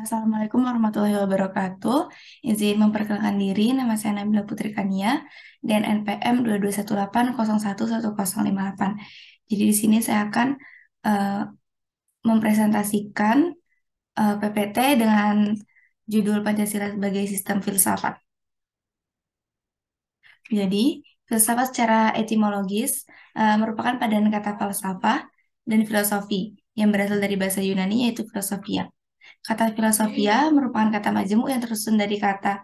Assalamualaikum warahmatullahi wabarakatuh. Izin memperkenalkan diri, nama saya Nabila Putri Kania dan NPM 2218011058. Jadi di sini saya akan uh, mempresentasikan uh, eh, PPT dengan judul Pancasila sebagai sistem filsafat. Jadi, filsafat secara etimologis uh, merupakan padanan kata falsafah dan filosofi yang berasal dari bahasa Yunani yaitu filosofia. Kata filosofia merupakan kata majemuk yang tersusun dari kata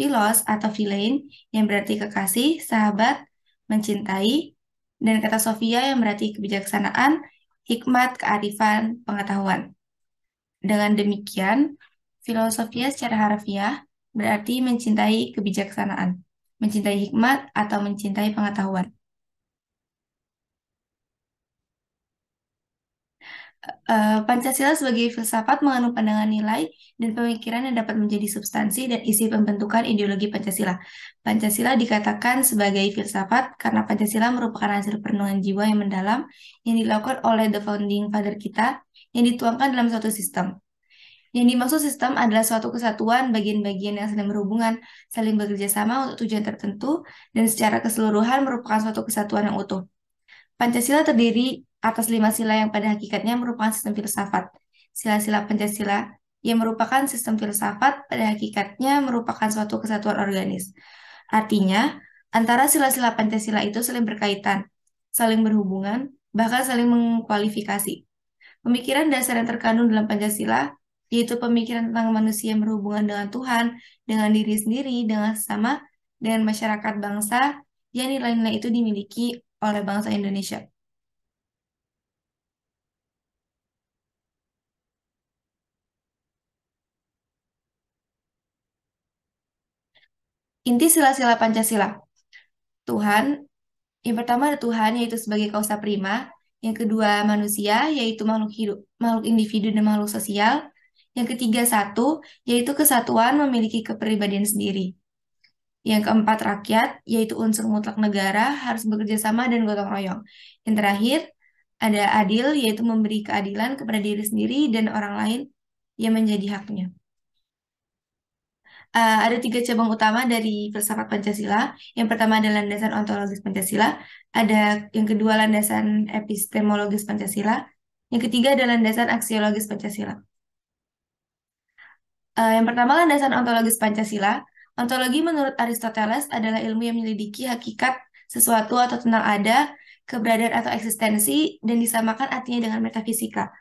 filos atau filein yang berarti kekasih, sahabat, mencintai, dan kata sofia yang berarti kebijaksanaan, hikmat, kearifan, pengetahuan. Dengan demikian, filosofia secara harfiah berarti mencintai kebijaksanaan, mencintai hikmat, atau mencintai pengetahuan. Eh, eh, Pancasila sebagai filsafat mengandung pandangan nilai dan pemikiran yang dapat menjadi substansi dan isi pembentukan ideologi Pancasila. Pancasila dikatakan sebagai filsafat karena Pancasila merupakan hasil perenungan jiwa yang mendalam yang dilakukan oleh the founding father kita yang dituangkan dalam suatu sistem. Yang dimaksud sistem adalah suatu kesatuan bagian-bagian yang saling berhubungan, saling bekerja sama untuk tujuan tertentu, dan secara keseluruhan merupakan suatu kesatuan yang utuh. Pancasila terdiri atas lima sila yang pada hakikatnya merupakan sistem filsafat. Sila-sila Pancasila yang merupakan sistem filsafat pada hakikatnya merupakan suatu kesatuan organis. Artinya, antara sila-sila Pancasila itu saling berkaitan, saling berhubungan, bahkan saling mengkualifikasi. Pemikiran dasar yang terkandung dalam Pancasila yaitu pemikiran tentang manusia yang berhubungan dengan Tuhan, dengan diri sendiri, dengan sesama, dengan masyarakat bangsa, yang nilai-nilai itu dimiliki oleh bangsa Indonesia? Inti sila-sila Pancasila. Tuhan, yang pertama ada Tuhan yaitu sebagai kausa prima, yang kedua manusia yaitu makhluk hidup, makhluk individu dan makhluk sosial, yang ketiga satu yaitu kesatuan memiliki kepribadian sendiri. Yang keempat, rakyat, yaitu unsur mutlak negara, harus bekerja sama dan gotong royong. Yang terakhir, ada adil, yaitu memberi keadilan kepada diri sendiri dan orang lain yang menjadi haknya. Uh, ada tiga cabang utama dari filsafat Pancasila. Yang pertama adalah landasan ontologis Pancasila, ada yang kedua landasan epistemologis Pancasila, yang ketiga adalah landasan aksiologis Pancasila. Uh, yang pertama landasan ontologis Pancasila Ontologi menurut Aristoteles adalah ilmu yang menyelidiki hakikat sesuatu atau tentang ada, keberadaan atau eksistensi, dan disamakan artinya dengan metafisika.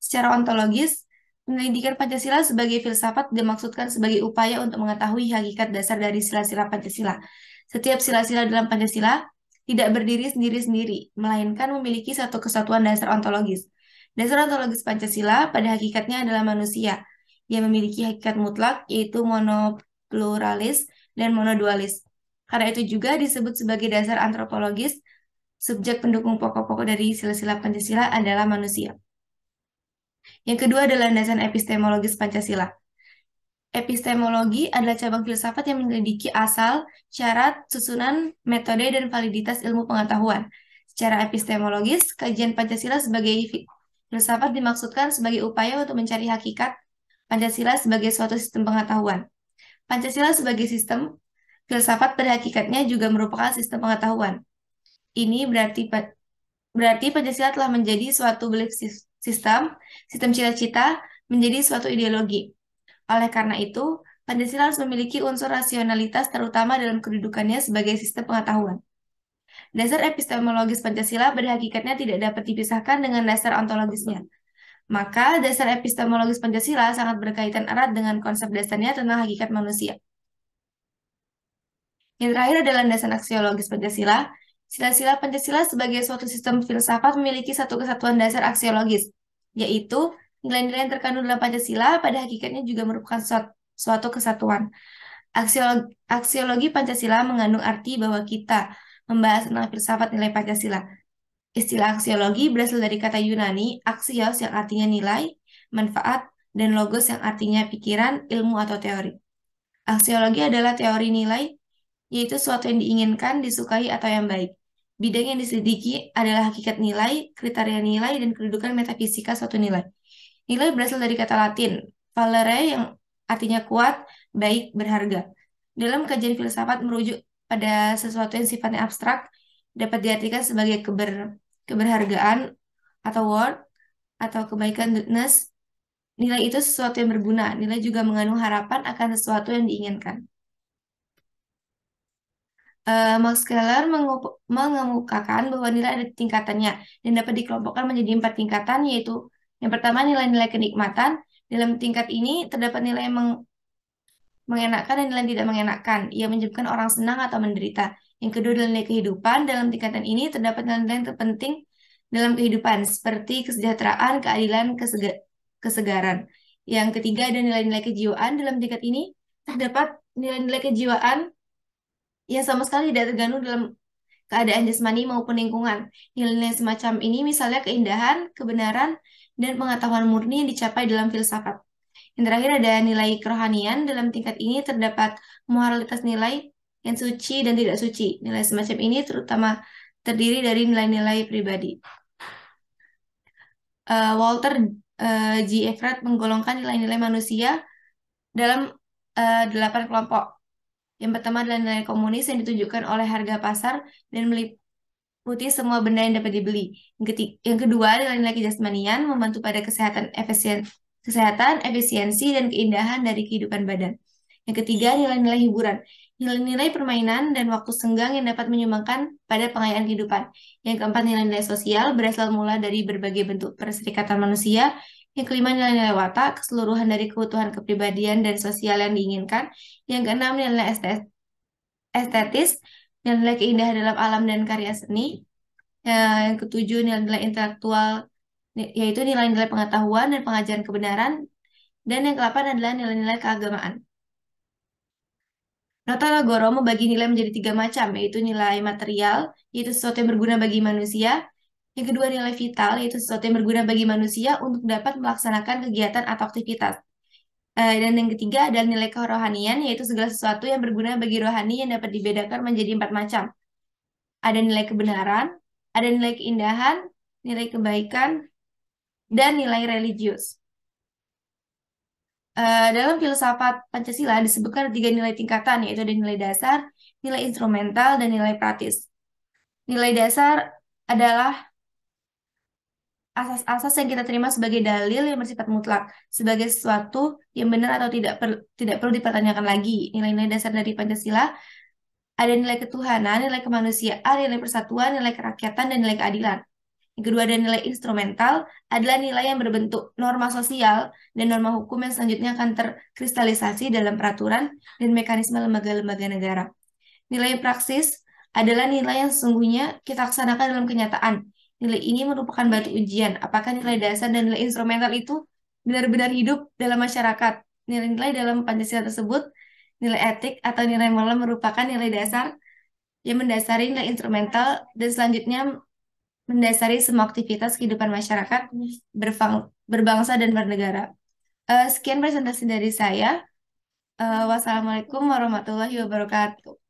Secara ontologis, penyelidikan Pancasila sebagai filsafat dimaksudkan sebagai upaya untuk mengetahui hakikat dasar dari sila-sila Pancasila. Setiap sila-sila dalam Pancasila tidak berdiri sendiri-sendiri, melainkan memiliki satu kesatuan dasar ontologis. Dasar ontologis Pancasila pada hakikatnya adalah manusia, yang memiliki hakikat mutlak, yaitu monop pluralis, dan monodualis. Karena itu juga disebut sebagai dasar antropologis, subjek pendukung pokok-pokok dari silsilah Pancasila adalah manusia. Yang kedua adalah landasan epistemologis Pancasila. Epistemologi adalah cabang filsafat yang menyelidiki asal, syarat, susunan, metode, dan validitas ilmu pengetahuan. Secara epistemologis, kajian Pancasila sebagai filsafat dimaksudkan sebagai upaya untuk mencari hakikat Pancasila sebagai suatu sistem pengetahuan. Pancasila sebagai sistem filsafat pada hakikatnya juga merupakan sistem pengetahuan. Ini berarti berarti Pancasila telah menjadi suatu belief system, sistem cita-cita, menjadi suatu ideologi. Oleh karena itu, Pancasila harus memiliki unsur rasionalitas terutama dalam kedudukannya sebagai sistem pengetahuan. Dasar epistemologis Pancasila berhakikatnya tidak dapat dipisahkan dengan dasar ontologisnya, maka dasar epistemologis Pancasila sangat berkaitan erat dengan konsep dasarnya tentang hakikat manusia. Yang terakhir adalah dasar aksiologis Pancasila. Sila-sila Pancasila sebagai suatu sistem filsafat memiliki satu kesatuan dasar aksiologis, yaitu nilai-nilai yang terkandung dalam Pancasila pada hakikatnya juga merupakan suatu kesatuan. aksiologi Pancasila mengandung arti bahwa kita membahas tentang filsafat nilai Pancasila, Istilah aksiologi berasal dari kata Yunani aksios yang artinya nilai, manfaat, dan logos yang artinya pikiran, ilmu, atau teori. Aksiologi adalah teori nilai, yaitu suatu yang diinginkan, disukai, atau yang baik. Bidang yang diselidiki adalah hakikat nilai, kriteria nilai, dan kedudukan metafisika suatu nilai. Nilai berasal dari kata Latin, valere, yang artinya kuat, baik, berharga. Dalam kajian filsafat merujuk pada sesuatu yang sifatnya abstrak, dapat diartikan sebagai keber keberhargaan, atau worth, atau kebaikan goodness. Nilai itu sesuatu yang berguna. Nilai juga mengandung harapan akan sesuatu yang diinginkan. Uh, Max Keller mengemukakan bahwa nilai ada tingkatannya dan dapat dikelompokkan menjadi empat tingkatan yaitu yang pertama nilai-nilai kenikmatan. Dalam tingkat ini terdapat nilai yang mengenakan dan nilai tidak mengenakan. Ia menyebabkan orang senang atau menderita. Yang kedua adalah nilai kehidupan. Dalam tingkatan ini terdapat nilai-nilai terpenting dalam kehidupan seperti kesejahteraan, keadilan, kesega kesegaran. Yang ketiga ada nilai-nilai kejiwaan. Dalam tingkat ini terdapat nilai-nilai kejiwaan yang sama sekali tidak tergantung dalam keadaan jasmani maupun lingkungan. Nilai-nilai semacam ini misalnya keindahan, kebenaran, dan pengetahuan murni yang dicapai dalam filsafat. Yang terakhir ada nilai kerohanian. Dalam tingkat ini terdapat moralitas nilai yang suci dan tidak suci. Nilai semacam ini terutama terdiri dari nilai-nilai pribadi. Uh, Walter uh, G. Everett menggolongkan nilai-nilai manusia dalam uh, delapan kelompok. Yang pertama adalah nilai komunis yang ditunjukkan oleh harga pasar dan meliputi semua benda yang dapat dibeli. Yang, kedua adalah nilai kejasmanian membantu pada kesehatan efisien kesehatan, efisiensi, dan keindahan dari kehidupan badan. Yang ketiga, nilai-nilai hiburan. Nilai-nilai permainan dan waktu senggang yang dapat menyumbangkan pada pengayaan kehidupan. Yang keempat, nilai-nilai sosial berasal mula dari berbagai bentuk perserikatan manusia. Yang kelima, nilai-nilai watak, keseluruhan dari keutuhan kepribadian dan sosial yang diinginkan. Yang keenam, nilai estetis, nilai-nilai keindahan dalam alam dan karya seni. Eh, yang ketujuh, nilai-nilai intelektual yaitu nilai-nilai pengetahuan dan pengajaran kebenaran, dan yang keempat adalah nilai-nilai keagamaan. Nota Notaragoro membagi nilai menjadi tiga macam, yaitu nilai material, yaitu sesuatu yang berguna bagi manusia, yang kedua nilai vital, yaitu sesuatu yang berguna bagi manusia untuk dapat melaksanakan kegiatan atau aktivitas. Eh, dan yang ketiga adalah nilai kerohanian, yaitu segala sesuatu yang berguna bagi rohani yang dapat dibedakan menjadi empat macam. Ada nilai kebenaran, ada nilai keindahan, nilai kebaikan, dan nilai religius. Uh, dalam filsafat Pancasila disebutkan tiga nilai tingkatan, yaitu ada nilai dasar, nilai instrumental, dan nilai praktis. Nilai dasar adalah asas-asas yang kita terima sebagai dalil yang bersifat mutlak, sebagai sesuatu yang benar atau tidak per, tidak perlu dipertanyakan lagi. Nilai-nilai dasar dari Pancasila ada nilai ketuhanan, nilai kemanusiaan, nilai persatuan, nilai kerakyatan, dan nilai keadilan. Yang kedua ada nilai instrumental adalah nilai yang berbentuk norma sosial dan norma hukum yang selanjutnya akan terkristalisasi dalam peraturan dan mekanisme lembaga-lembaga negara. Nilai praksis adalah nilai yang sesungguhnya kita laksanakan dalam kenyataan. Nilai ini merupakan batu ujian apakah nilai dasar dan nilai instrumental itu benar-benar hidup dalam masyarakat. Nilai-nilai dalam Pancasila tersebut, nilai etik atau nilai moral merupakan nilai dasar yang mendasari nilai instrumental dan selanjutnya mendasari semua aktivitas kehidupan masyarakat berbangsa dan bernegara. Uh, sekian presentasi dari saya. Uh, wassalamualaikum warahmatullahi wabarakatuh.